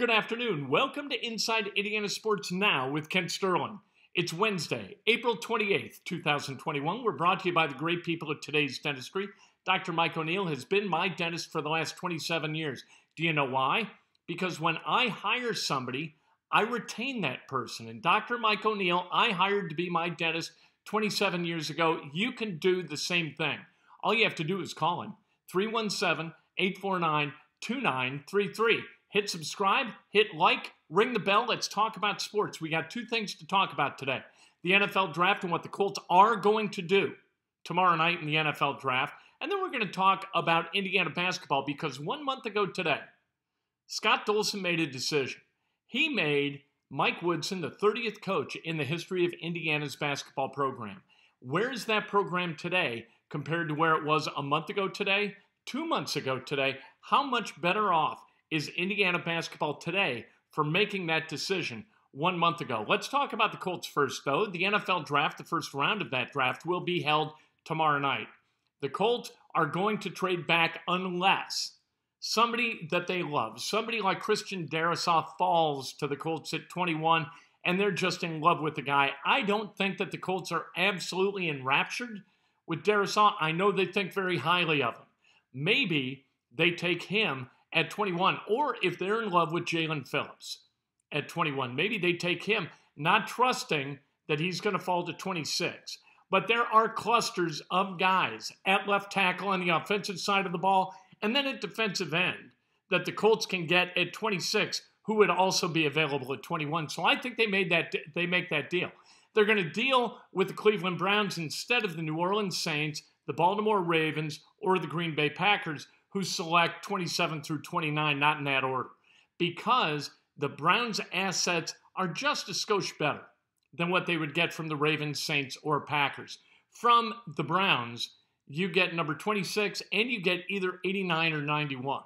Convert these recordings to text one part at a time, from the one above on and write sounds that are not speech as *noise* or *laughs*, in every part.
Good afternoon. Welcome to Inside Indiana Sports Now with Kent Sterling. It's Wednesday, April 28th, 2021. We're brought to you by the great people of today's dentistry. Dr. Mike O'Neill has been my dentist for the last 27 years. Do you know why? Because when I hire somebody, I retain that person. And Dr. Mike O'Neill, I hired to be my dentist 27 years ago. You can do the same thing. All you have to do is call him 317 849 2933 hit subscribe, hit like, ring the bell. Let's talk about sports. We got two things to talk about today the NFL draft and what the Colts are going to do tomorrow night in the NFL draft. And then we're going to talk about Indiana basketball because one month ago today, Scott Dolson made a decision. He made Mike Woodson the 30th coach in the history of Indiana's basketball program. Where is that program today compared to where it was a month ago today, two months ago today? How much better off is Indiana basketball today for making that decision one month ago. Let's talk about the Colts first, though. The NFL draft, the first round of that draft, will be held tomorrow night. The Colts are going to trade back unless somebody that they love, somebody like Christian Darasaw, falls to the Colts at 21 and they're just in love with the guy. I don't think that the Colts are absolutely enraptured with Darasaw. I know they think very highly of him. Maybe they take him at 21, or if they're in love with Jalen Phillips at 21. Maybe they take him, not trusting that he's going to fall to 26. But there are clusters of guys at left tackle on the offensive side of the ball and then at defensive end that the Colts can get at 26 who would also be available at 21. So I think they made that they make that deal. They're going to deal with the Cleveland Browns instead of the New Orleans Saints, the Baltimore Ravens, or the Green Bay Packers who select 27 through 29, not in that order, because the Browns' assets are just a skosh better than what they would get from the Ravens, Saints, or Packers. From the Browns, you get number 26 and you get either 89 or 91.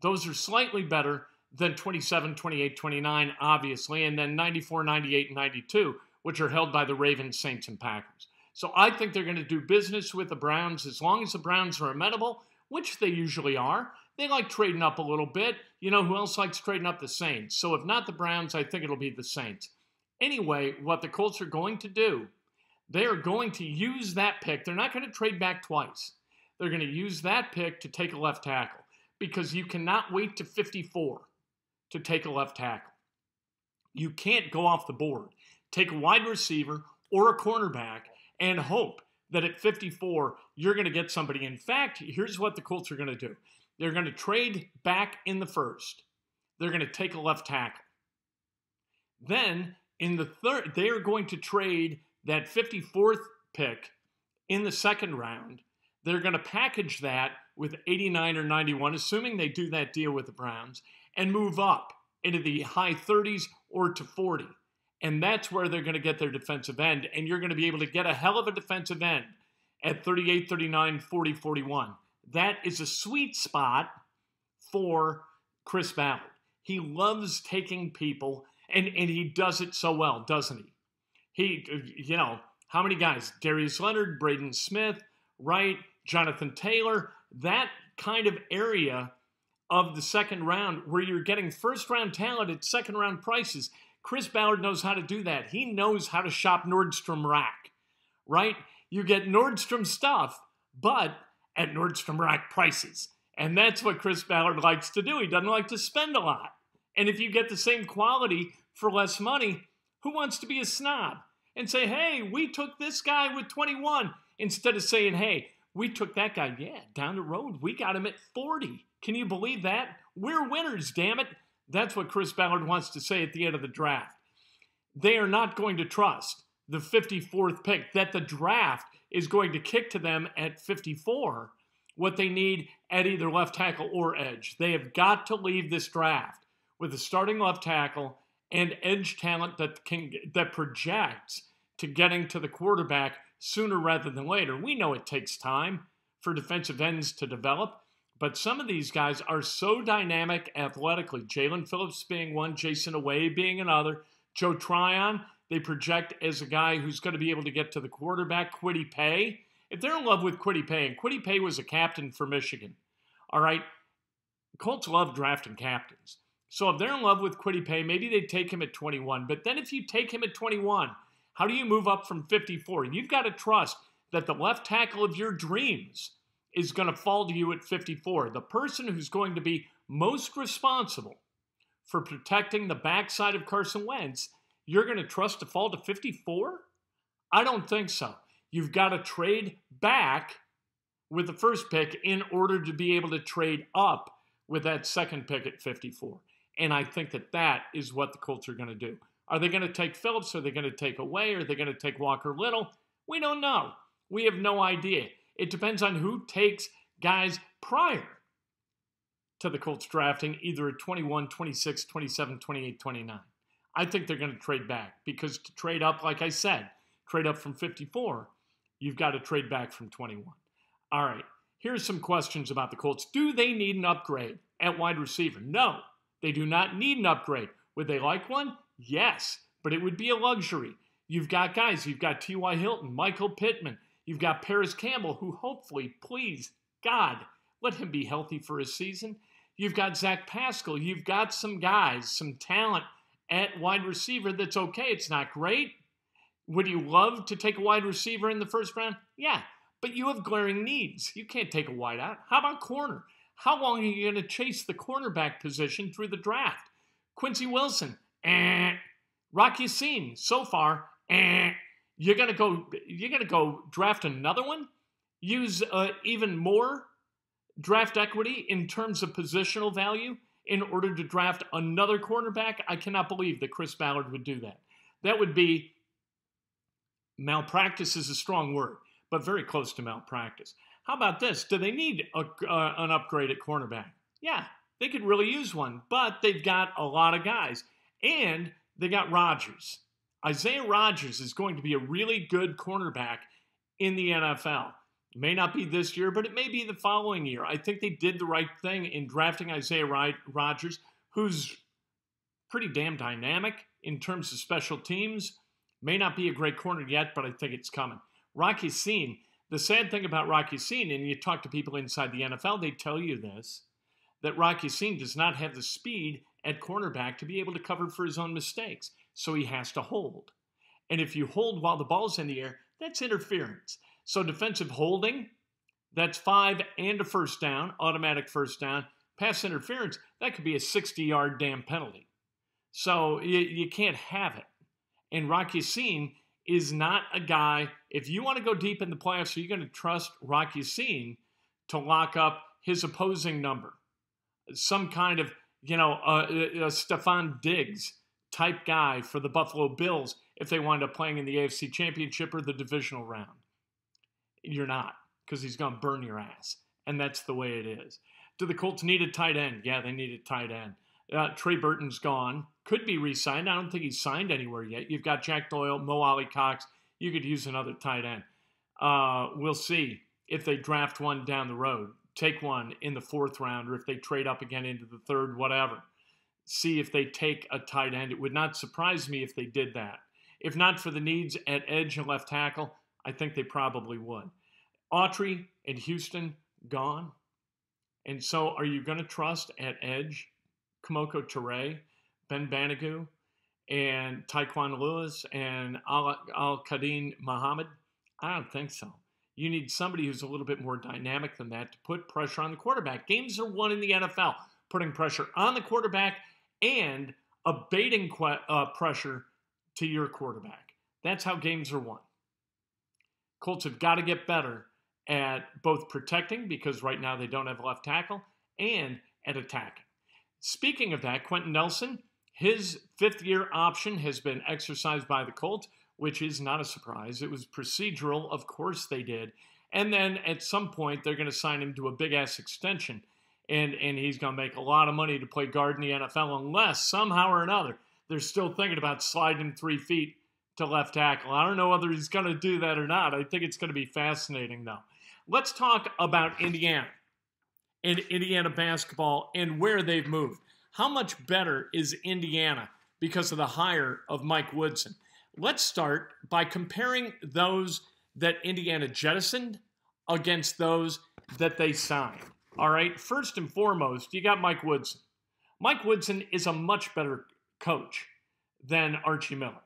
Those are slightly better than 27, 28, 29, obviously, and then 94, 98, and 92, which are held by the Ravens, Saints, and Packers. So I think they're going to do business with the Browns as long as the Browns are amenable, which they usually are. They like trading up a little bit. You know who else likes trading up? The Saints. So if not the Browns, I think it'll be the Saints. Anyway, what the Colts are going to do, they are going to use that pick. They're not going to trade back twice. They're going to use that pick to take a left tackle because you cannot wait to 54 to take a left tackle. You can't go off the board. Take a wide receiver or a cornerback and hope that at 54, you're going to get somebody. In fact, here's what the Colts are going to do they're going to trade back in the first, they're going to take a left tackle. Then in the third, they are going to trade that 54th pick in the second round. They're going to package that with 89 or 91, assuming they do that deal with the Browns, and move up into the high 30s or to 40. And that's where they're going to get their defensive end. And you're going to be able to get a hell of a defensive end at 38, 39, 40, 41. That is a sweet spot for Chris Ballard. He loves taking people, and, and he does it so well, doesn't he? He, you know, how many guys? Darius Leonard, Braden Smith, right? Jonathan Taylor. That kind of area of the second round where you're getting first round talent at second round prices. Chris Ballard knows how to do that. He knows how to shop Nordstrom Rack, right? You get Nordstrom stuff, but at Nordstrom Rack prices. And that's what Chris Ballard likes to do. He doesn't like to spend a lot. And if you get the same quality for less money, who wants to be a snob and say, hey, we took this guy with 21 instead of saying, hey, we took that guy, yeah, down the road. We got him at 40. Can you believe that? We're winners, damn it. That's what Chris Ballard wants to say at the end of the draft. They are not going to trust the 54th pick, that the draft is going to kick to them at 54 what they need at either left tackle or edge. They have got to leave this draft with a starting left tackle and edge talent that can that projects to getting to the quarterback sooner rather than later. We know it takes time for defensive ends to develop. But some of these guys are so dynamic athletically. Jalen Phillips being one, Jason Away being another, Joe Tryon, they project as a guy who's going to be able to get to the quarterback, Quiddy Pay. If they're in love with Quiddy Pay, and Quiddy Pay was a captain for Michigan, all right, Colts love drafting captains. So if they're in love with Quiddy Pay, maybe they take him at 21. But then if you take him at 21, how do you move up from 54? You've got to trust that the left tackle of your dreams – is going to fall to you at 54. The person who's going to be most responsible for protecting the backside of Carson Wentz, you're going to trust to fall to 54? I don't think so. You've got to trade back with the first pick in order to be able to trade up with that second pick at 54. And I think that that is what the Colts are going to do. Are they going to take Phillips? Are they going to take away? Are they going to take Walker Little? We don't know. We have no idea. It depends on who takes guys prior to the Colts drafting, either at 21, 26, 27, 28, 29. I think they're going to trade back because to trade up, like I said, trade up from 54, you've got to trade back from 21. All right, here's some questions about the Colts. Do they need an upgrade at wide receiver? No, they do not need an upgrade. Would they like one? Yes, but it would be a luxury. You've got guys, you've got T.Y. Hilton, Michael Pittman, You've got Paris Campbell, who hopefully, please, God, let him be healthy for his season. You've got Zach Pascal. You've got some guys, some talent at wide receiver that's okay. It's not great. Would you love to take a wide receiver in the first round? Yeah, but you have glaring needs. You can't take a wide out. How about corner? How long are you going to chase the cornerback position through the draft? Quincy Wilson, eh. Rocky Scene, so far, eh. You're gonna go. You're gonna go draft another one. Use uh, even more draft equity in terms of positional value in order to draft another cornerback. I cannot believe that Chris Ballard would do that. That would be malpractice is a strong word, but very close to malpractice. How about this? Do they need a, uh, an upgrade at cornerback? Yeah, they could really use one, but they've got a lot of guys, and they got Rodgers. Isaiah Rodgers is going to be a really good cornerback in the NFL. It may not be this year, but it may be the following year. I think they did the right thing in drafting Isaiah Rodgers, who's pretty damn dynamic in terms of special teams. May not be a great corner yet, but I think it's coming. Rocky Scene. The sad thing about Rocky Scene, and you talk to people inside the NFL, they tell you this, that Rocky Scene does not have the speed at cornerback to be able to cover for his own mistakes so he has to hold. And if you hold while the ball's in the air, that's interference. So defensive holding, that's five and a first down, automatic first down. Pass interference, that could be a 60 yard damn penalty. So you, you can't have it. And Rocky Singh is not a guy, if you want to go deep in the playoffs, are you going to trust Rocky Singh to lock up his opposing number. Some kind of, you know, uh, uh, Stefan Diggs type guy for the Buffalo Bills if they wind up playing in the AFC Championship or the divisional round. You're not, because he's going to burn your ass. And that's the way it is. Do the Colts need a tight end? Yeah, they need a tight end. Uh, Trey Burton's gone. Could be re signed. I don't think he's signed anywhere yet. You've got Jack Doyle, Mo Ali Cox. You could use another tight end. Uh, we'll see if they draft one down the road, take one in the fourth round, or if they trade up again into the third, whatever see if they take a tight end. It would not surprise me if they did that. If not for the needs at edge and left tackle, I think they probably would. Autry and Houston gone. And so are you going to trust at edge Kamoko Ture, Ben Banigou, and Taekwon Lewis and Al Kadin Muhammad? I don't think so. You need somebody who's a little bit more dynamic than that to put pressure on the quarterback. Games are won in the NFL, putting pressure on the quarterback and abating que- uh, pressure to your quarterback. That's how games are won. Colts have got to get better at both protecting, because right now they don't have left tackle, and at attacking. Speaking of that, Quentin Nelson, his fifth year option has been exercised by the Colts, which is not a surprise. It was procedural, of course they did. And then at some point, they're going to sign him to a big ass extension and and he's going to make a lot of money to play guard in the NFL unless somehow or another they're still thinking about sliding three feet to left tackle. I don't know whether he's going to do that or not. I think it's going to be fascinating though. Let's talk about Indiana and Indiana basketball and where they've moved. How much better is Indiana because of the hire of Mike Woodson? Let's start by comparing those that Indiana jettisoned against those that they signed. All right, first and foremost, you got Mike Woodson. Mike Woodson is a much better coach than Archie Miller.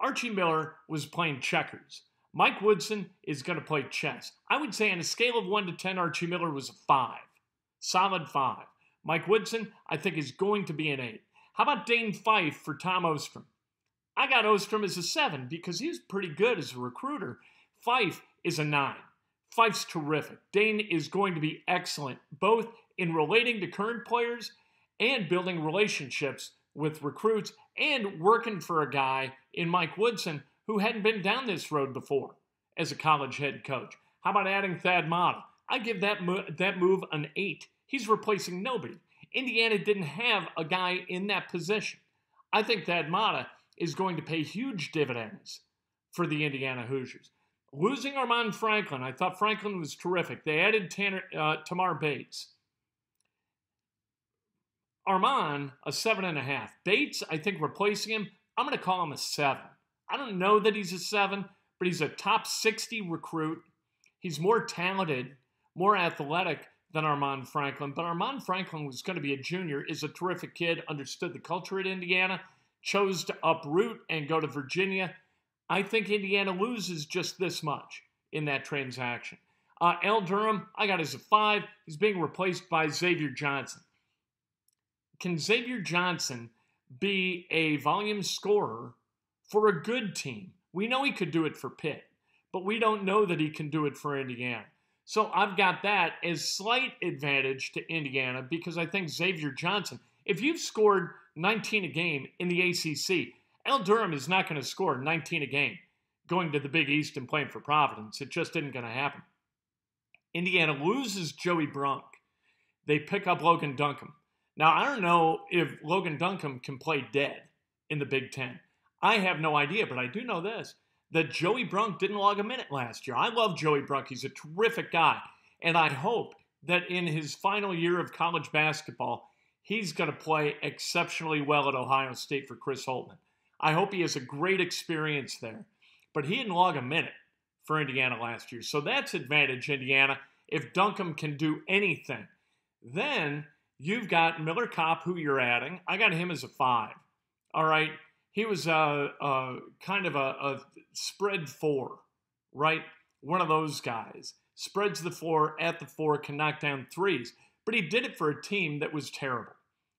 Archie Miller was playing checkers. Mike Woodson is going to play chess. I would say on a scale of 1 to 10, Archie Miller was a 5, solid 5. Mike Woodson, I think, is going to be an 8. How about Dane Fife for Tom Ostrom? I got Ostrom as a 7 because he was pretty good as a recruiter. Fife is a 9. Fife's terrific. Dane is going to be excellent, both in relating to current players and building relationships with recruits and working for a guy in Mike Woodson who hadn't been down this road before as a college head coach. How about adding Thad Mata? I give that, mo- that move an eight. He's replacing nobody. Indiana didn't have a guy in that position. I think Thad Mata is going to pay huge dividends for the Indiana Hoosiers. Losing Armand Franklin, I thought Franklin was terrific. They added Tanner, uh, Tamar Bates. Armand, a seven and a half. Bates, I think replacing him, I'm going to call him a seven. I don't know that he's a seven, but he's a top 60 recruit. He's more talented, more athletic than Armand Franklin. But Armand Franklin was going to be a junior, is a terrific kid, understood the culture at Indiana, chose to uproot and go to Virginia I think Indiana loses just this much in that transaction. Uh, L. Durham, I got as a five. He's being replaced by Xavier Johnson. Can Xavier Johnson be a volume scorer for a good team? We know he could do it for Pitt, but we don't know that he can do it for Indiana. So I've got that as slight advantage to Indiana because I think Xavier Johnson, if you've scored 19 a game in the ACC, Al Durham is not going to score 19 a game going to the Big East and playing for Providence. It just isn't going to happen. Indiana loses Joey Brunk. They pick up Logan Duncombe. Now, I don't know if Logan Duncombe can play dead in the Big Ten. I have no idea, but I do know this that Joey Brunk didn't log a minute last year. I love Joey Brunk. He's a terrific guy. And I hope that in his final year of college basketball, he's going to play exceptionally well at Ohio State for Chris Holtman. I hope he has a great experience there. But he didn't log a minute for Indiana last year. So that's advantage, Indiana, if Duncombe can do anything. Then you've got Miller Cop, who you're adding. I got him as a five. All right. He was a, a kind of a, a spread four, right? One of those guys. Spreads the floor at the four, can knock down threes. But he did it for a team that was terrible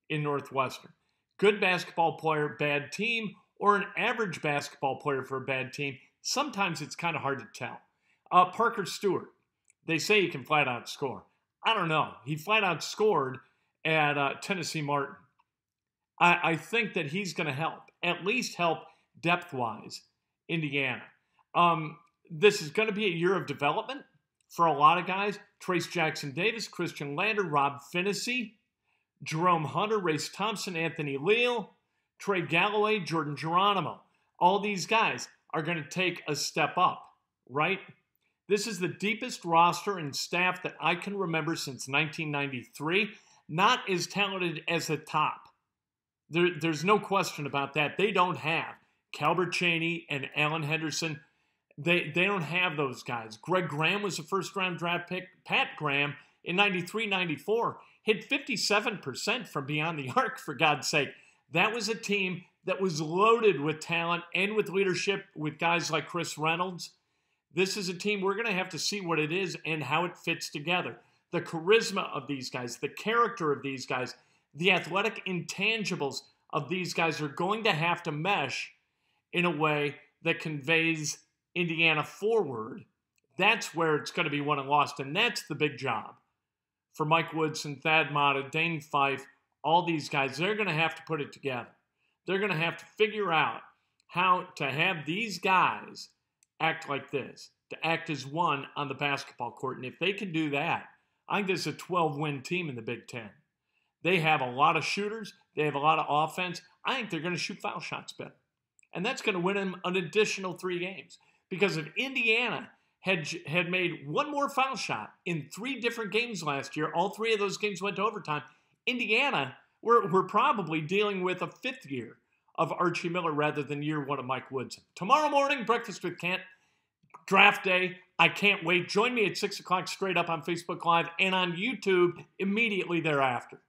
in Northwestern. Good basketball player, bad team, or an average basketball player for a bad team, sometimes it's kind of hard to tell. Uh, Parker Stewart, they say he can flat out score. I don't know. He flat out scored at uh, Tennessee Martin. I, I think that he's going to help, at least help depth wise, Indiana. Um, this is going to be a year of development for a lot of guys. Trace Jackson Davis, Christian Lander, Rob Finnessy, Jerome Hunter, Race Thompson, Anthony Leal, Trey Galloway, Jordan Geronimo, all these guys are going to take a step up, right? This is the deepest roster and staff that I can remember since 1993. Not as talented as the top. There, there's no question about that. They don't have Calbert Cheney and Allen Henderson. They, they don't have those guys. Greg Graham was a first round draft pick. Pat Graham in 93 94 hit 57% from beyond the *laughs* arc, for God's sake. That was a team that was loaded with talent and with leadership with guys like Chris Reynolds. This is a team we're going to have to see what it is and how it fits together. The charisma of these guys, the character of these guys, the athletic intangibles of these guys are going to have to mesh in a way that conveys Indiana forward. That's where it's going to be won and lost, and that's the big job for Mike Woodson, Thad Mata, Dane Fife, all these guys, they're going to have to put it together. They're going to have to figure out how to have these guys act like this, to act as one on the basketball court. And if they can do that, I think this is a 12 win team in the Big Ten. They have a lot of shooters, they have a lot of offense. I think they're going to shoot foul shots better. And that's going to win them an additional three games. Because if Indiana had, had made one more foul shot in three different games last year, all three of those games went to overtime, Indiana, we're, we're probably dealing with a fifth year of Archie Miller rather than year one of Mike Woodson. Tomorrow morning, Breakfast with Kent, draft day. I can't wait. Join me at 6 o'clock straight up on Facebook Live and on YouTube immediately thereafter.